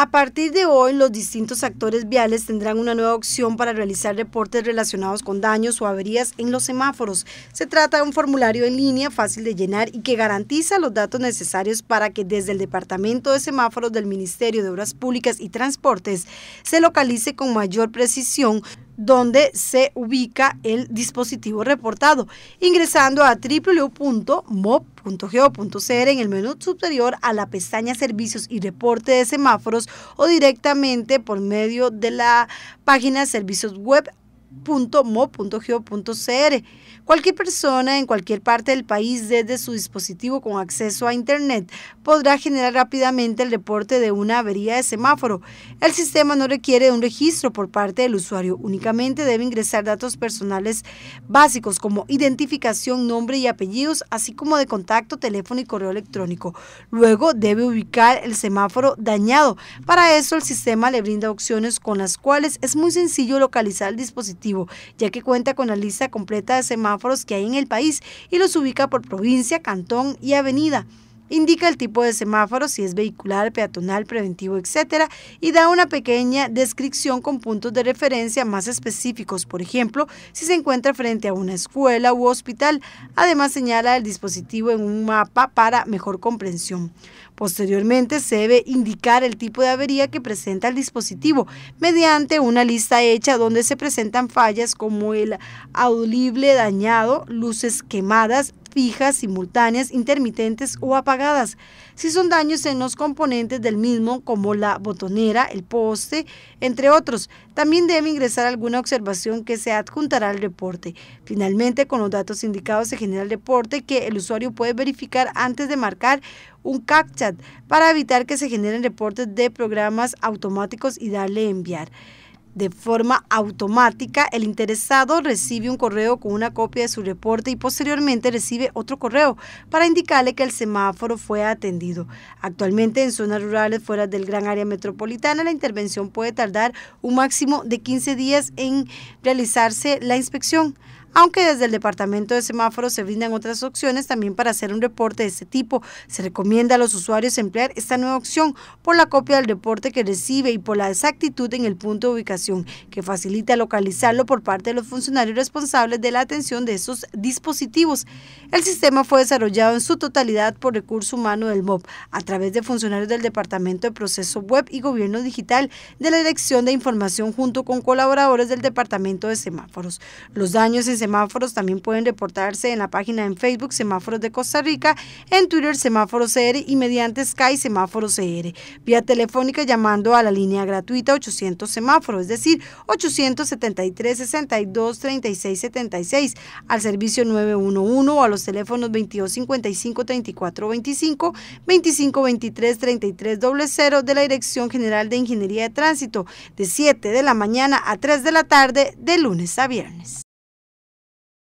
A partir de hoy, los distintos actores viales tendrán una nueva opción para realizar reportes relacionados con daños o averías en los semáforos. Se trata de un formulario en línea fácil de llenar y que garantiza los datos necesarios para que desde el Departamento de Semáforos del Ministerio de Obras Públicas y Transportes se localice con mayor precisión donde se ubica el dispositivo reportado, ingresando a www.mob.geo.cr en el menú superior a la pestaña Servicios y Reporte de Semáforos o directamente por medio de la página serviciosweb.mob.geo.cr Cualquier persona en cualquier parte del país desde su dispositivo con acceso a Internet podrá generar rápidamente el reporte de una avería de semáforo. El sistema no requiere un registro por parte del usuario, únicamente debe ingresar datos personales básicos como identificación, nombre y apellidos, así como de contacto, teléfono y correo electrónico. Luego debe ubicar el semáforo dañado. Para eso el sistema le brinda opciones con las cuales es muy sencillo localizar el dispositivo, ya que cuenta con la lista completa de semáforos que hay en el país y los ubica por provincia, cantón y avenida indica el tipo de semáforo, si es vehicular, peatonal, preventivo, etc. y da una pequeña descripción con puntos de referencia más específicos, por ejemplo, si se encuentra frente a una escuela u hospital. Además señala el dispositivo en un mapa para mejor comprensión. Posteriormente se debe indicar el tipo de avería que presenta el dispositivo mediante una lista hecha donde se presentan fallas como el audible dañado, luces quemadas, fijas, simultáneas, intermitentes o apagadas. Si son daños en los componentes del mismo, como la botonera, el poste, entre otros, también debe ingresar alguna observación que se adjuntará al reporte. Finalmente, con los datos indicados se genera el reporte que el usuario puede verificar antes de marcar un CACChat para evitar que se generen reportes de programas automáticos y darle enviar. De forma automática, el interesado recibe un correo con una copia de su reporte y posteriormente recibe otro correo para indicarle que el semáforo fue atendido. Actualmente en zonas rurales fuera del gran área metropolitana, la intervención puede tardar un máximo de 15 días en realizarse la inspección aunque desde el Departamento de Semáforos se brindan otras opciones también para hacer un reporte de este tipo. Se recomienda a los usuarios emplear esta nueva opción por la copia del reporte que recibe y por la exactitud en el punto de ubicación, que facilita localizarlo por parte de los funcionarios responsables de la atención de estos dispositivos. El sistema fue desarrollado en su totalidad por recurso humano del MOB, a través de funcionarios del Departamento de Proceso Web y Gobierno Digital de la Dirección de Información junto con colaboradores del Departamento de Semáforos. Los daños semáforos también pueden reportarse en la página en Facebook Semáforos de Costa Rica, en Twitter Semáforos CR y mediante Sky Semáforos CR. Vía telefónica llamando a la línea gratuita 800 semáforos, es decir, 873 62 3676, 76 al servicio 911 o a los teléfonos 2255-3425, 2523-3300 de la Dirección General de Ingeniería de Tránsito de 7 de la mañana a 3 de la tarde de lunes a viernes.